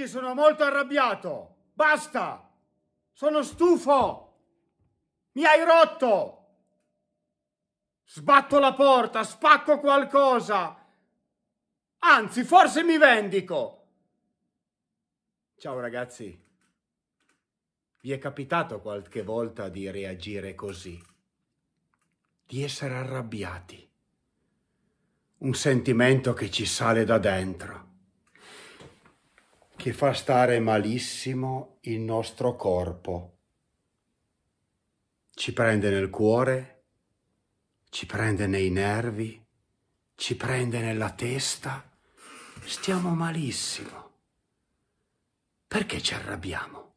oggi sono molto arrabbiato. Basta! Sono stufo! Mi hai rotto! Sbatto la porta, spacco qualcosa. Anzi, forse mi vendico. Ciao ragazzi. Vi è capitato qualche volta di reagire così? Di essere arrabbiati? Un sentimento che ci sale da dentro che fa stare malissimo il nostro corpo. Ci prende nel cuore, ci prende nei nervi, ci prende nella testa. Stiamo malissimo. Perché ci arrabbiamo?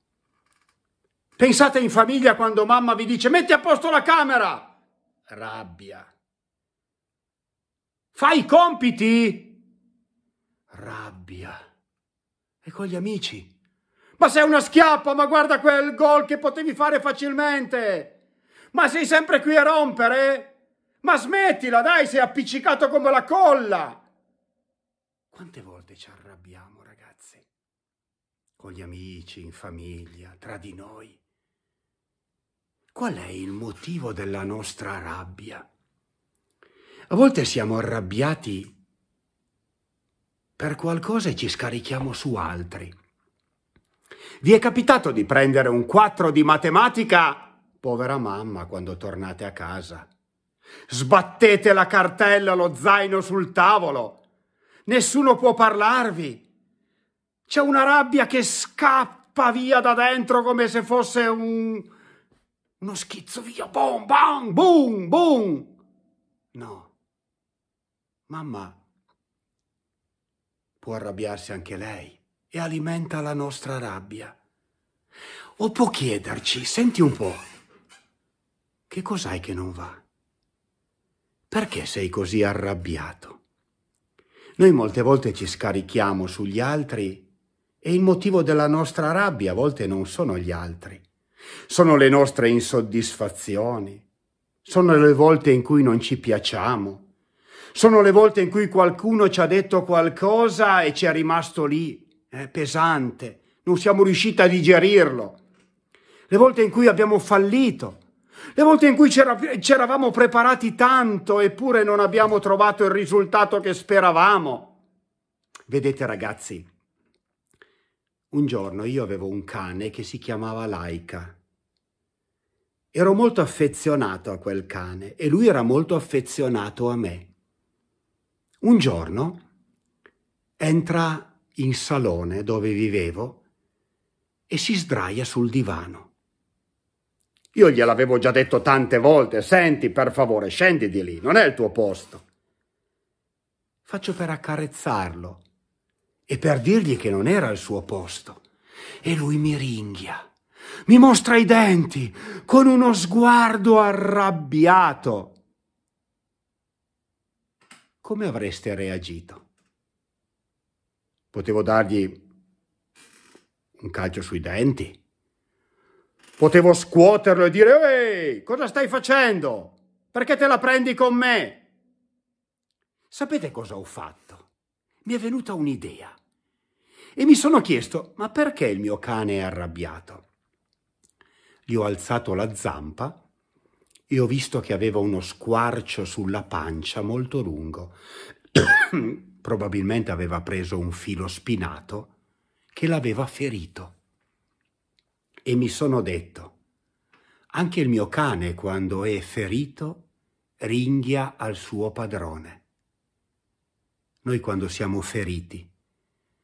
Pensate in famiglia quando mamma vi dice metti a posto la camera. Rabbia. Fai i compiti. Rabbia e con gli amici. Ma sei una schiappa, ma guarda quel gol che potevi fare facilmente. Ma sei sempre qui a rompere? Ma smettila, dai, sei appiccicato come la colla. Quante volte ci arrabbiamo, ragazzi? Con gli amici, in famiglia, tra di noi. Qual è il motivo della nostra rabbia? A volte siamo arrabbiati per qualcosa e ci scarichiamo su altri. Vi è capitato di prendere un 4 di matematica? Povera mamma quando tornate a casa. Sbattete la cartella, lo zaino sul tavolo. Nessuno può parlarvi. C'è una rabbia che scappa via da dentro come se fosse un... uno schizzo via. Boom, boom, boom, boom. No. Mamma può arrabbiarsi anche lei e alimenta la nostra rabbia. O può chiederci, senti un po', che cos'hai che non va? Perché sei così arrabbiato? Noi molte volte ci scarichiamo sugli altri e il motivo della nostra rabbia a volte non sono gli altri, sono le nostre insoddisfazioni, sono le volte in cui non ci piacciamo, sono le volte in cui qualcuno ci ha detto qualcosa e ci è rimasto lì, eh, pesante, non siamo riusciti a digerirlo. Le volte in cui abbiamo fallito, le volte in cui ci eravamo preparati tanto eppure non abbiamo trovato il risultato che speravamo. Vedete ragazzi, un giorno io avevo un cane che si chiamava Laika. Ero molto affezionato a quel cane e lui era molto affezionato a me. Un giorno entra in salone dove vivevo e si sdraia sul divano. Io gliel'avevo già detto tante volte, senti per favore, scendi di lì, non è il tuo posto. Faccio per accarezzarlo e per dirgli che non era il suo posto. E lui mi ringhia, mi mostra i denti con uno sguardo arrabbiato come avreste reagito? Potevo dargli un calcio sui denti. Potevo scuoterlo e dire «Ehi, cosa stai facendo? Perché te la prendi con me?» Sapete cosa ho fatto? Mi è venuta un'idea. E mi sono chiesto «Ma perché il mio cane è arrabbiato?» Gli ho alzato la zampa e ho visto che aveva uno squarcio sulla pancia molto lungo. Probabilmente aveva preso un filo spinato che l'aveva ferito. E mi sono detto, anche il mio cane quando è ferito ringhia al suo padrone. Noi quando siamo feriti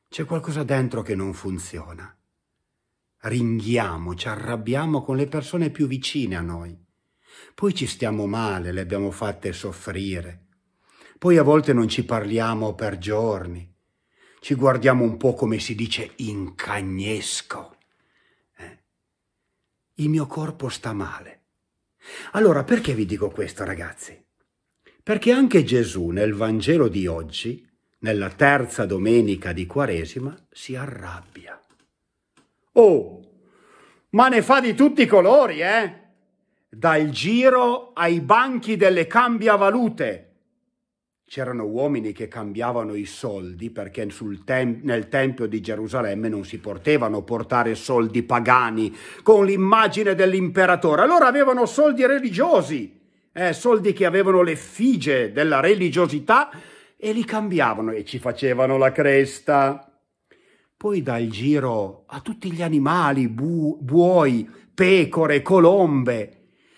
c'è qualcosa dentro che non funziona. Ringhiamo, ci arrabbiamo con le persone più vicine a noi poi ci stiamo male, le abbiamo fatte soffrire. Poi a volte non ci parliamo per giorni. Ci guardiamo un po' come si dice in cagnesco. Eh? Il mio corpo sta male. Allora, perché vi dico questo, ragazzi? Perché anche Gesù nel Vangelo di oggi, nella terza domenica di Quaresima, si arrabbia. Oh, ma ne fa di tutti i colori, eh? dal giro ai banchi delle cambiavalute. C'erano uomini che cambiavano i soldi perché tem nel Tempio di Gerusalemme non si potevano portare soldi pagani con l'immagine dell'imperatore. Allora avevano soldi religiosi, eh, soldi che avevano l'effigie della religiosità e li cambiavano e ci facevano la cresta. Poi dal giro a tutti gli animali, bu buoi, pecore, colombe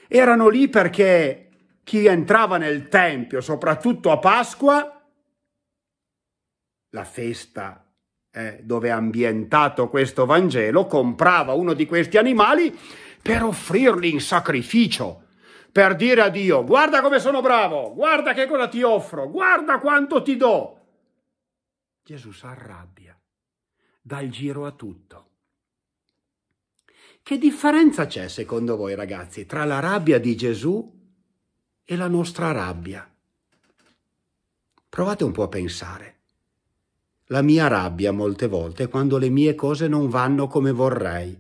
erano lì perché chi entrava nel Tempio, soprattutto a Pasqua, la festa eh, dove è ambientato questo Vangelo, comprava uno di questi animali per offrirli in sacrificio, per dire a Dio, guarda come sono bravo, guarda che cosa ti offro, guarda quanto ti do. Gesù si arrabbia, dà il giro a tutto. Che differenza c'è secondo voi ragazzi tra la rabbia di Gesù e la nostra rabbia? Provate un po' a pensare. La mia rabbia molte volte è quando le mie cose non vanno come vorrei,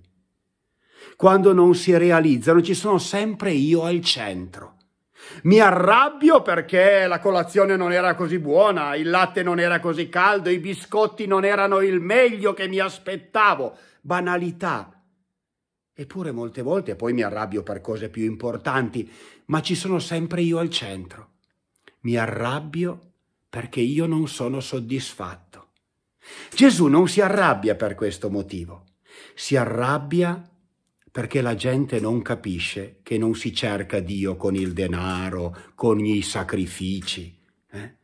quando non si realizzano, ci sono sempre io al centro. Mi arrabbio perché la colazione non era così buona, il latte non era così caldo, i biscotti non erano il meglio che mi aspettavo. Banalità, Eppure molte volte poi mi arrabbio per cose più importanti, ma ci sono sempre io al centro. Mi arrabbio perché io non sono soddisfatto. Gesù non si arrabbia per questo motivo. Si arrabbia perché la gente non capisce che non si cerca Dio con il denaro, con i sacrifici, eh?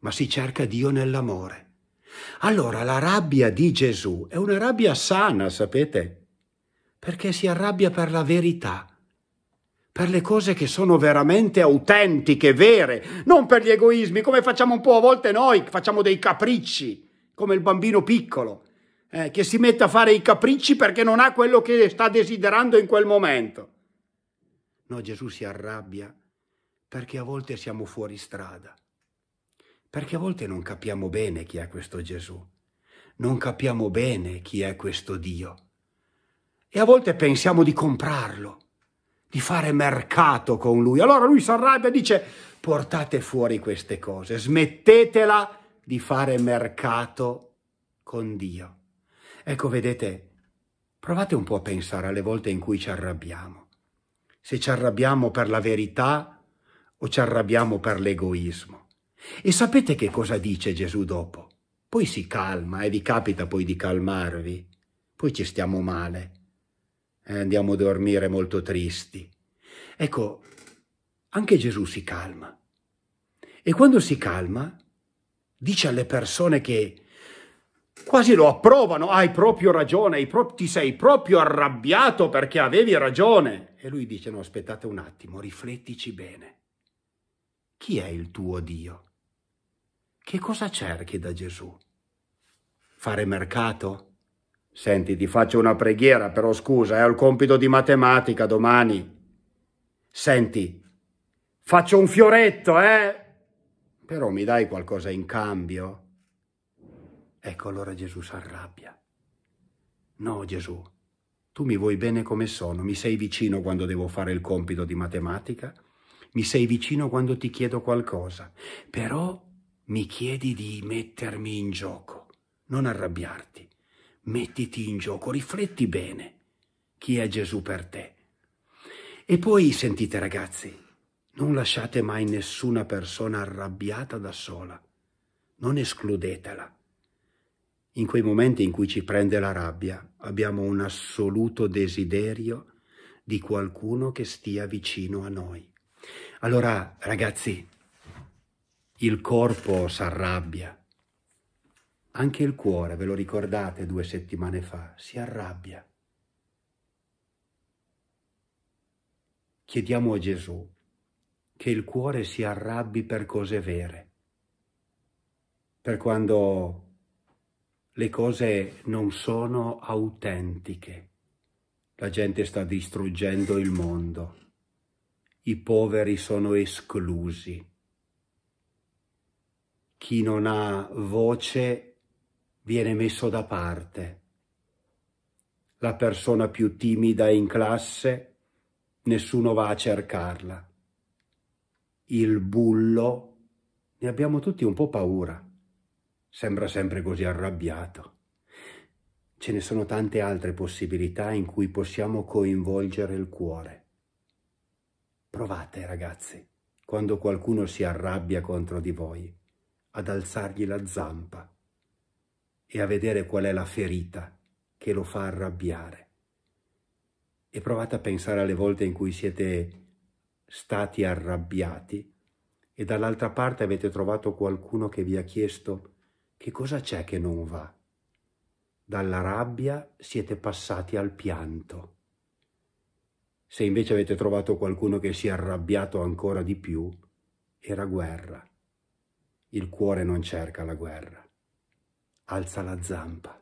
ma si cerca Dio nell'amore. Allora la rabbia di Gesù è una rabbia sana, sapete? perché si arrabbia per la verità, per le cose che sono veramente autentiche, vere, non per gli egoismi, come facciamo un po' a volte noi, facciamo dei capricci, come il bambino piccolo, eh, che si mette a fare i capricci perché non ha quello che sta desiderando in quel momento. No, Gesù si arrabbia perché a volte siamo fuori strada, perché a volte non capiamo bene chi è questo Gesù, non capiamo bene chi è questo Dio. E a volte pensiamo di comprarlo, di fare mercato con lui. Allora lui si arrabbia e dice portate fuori queste cose, smettetela di fare mercato con Dio. Ecco, vedete, provate un po' a pensare alle volte in cui ci arrabbiamo. Se ci arrabbiamo per la verità o ci arrabbiamo per l'egoismo. E sapete che cosa dice Gesù dopo? Poi si calma e eh, vi capita poi di calmarvi. Poi ci stiamo male. Eh, andiamo a dormire molto tristi. Ecco, anche Gesù si calma. E quando si calma, dice alle persone che quasi lo approvano, hai proprio ragione, ti sei proprio arrabbiato perché avevi ragione. E lui dice, no, aspettate un attimo, riflettici bene. Chi è il tuo Dio? Che cosa cerchi da Gesù? Fare mercato? Senti, ti faccio una preghiera, però scusa, è ho il compito di matematica domani. Senti, faccio un fioretto, eh? Però mi dai qualcosa in cambio? Ecco allora Gesù s'arrabbia. No, Gesù, tu mi vuoi bene come sono, mi sei vicino quando devo fare il compito di matematica, mi sei vicino quando ti chiedo qualcosa, però mi chiedi di mettermi in gioco, non arrabbiarti mettiti in gioco, rifletti bene chi è Gesù per te. E poi sentite ragazzi, non lasciate mai nessuna persona arrabbiata da sola, non escludetela. In quei momenti in cui ci prende la rabbia abbiamo un assoluto desiderio di qualcuno che stia vicino a noi. Allora ragazzi, il corpo s'arrabbia, anche il cuore, ve lo ricordate due settimane fa, si arrabbia. Chiediamo a Gesù che il cuore si arrabbi per cose vere, per quando le cose non sono autentiche. La gente sta distruggendo il mondo, i poveri sono esclusi, chi non ha voce viene messo da parte. La persona più timida in classe, nessuno va a cercarla. Il bullo, ne abbiamo tutti un po' paura. Sembra sempre così arrabbiato. Ce ne sono tante altre possibilità in cui possiamo coinvolgere il cuore. Provate, ragazzi, quando qualcuno si arrabbia contro di voi, ad alzargli la zampa e a vedere qual è la ferita che lo fa arrabbiare. E provate a pensare alle volte in cui siete stati arrabbiati e dall'altra parte avete trovato qualcuno che vi ha chiesto che cosa c'è che non va. Dalla rabbia siete passati al pianto. Se invece avete trovato qualcuno che si è arrabbiato ancora di più, era guerra. Il cuore non cerca la guerra alza la zampa.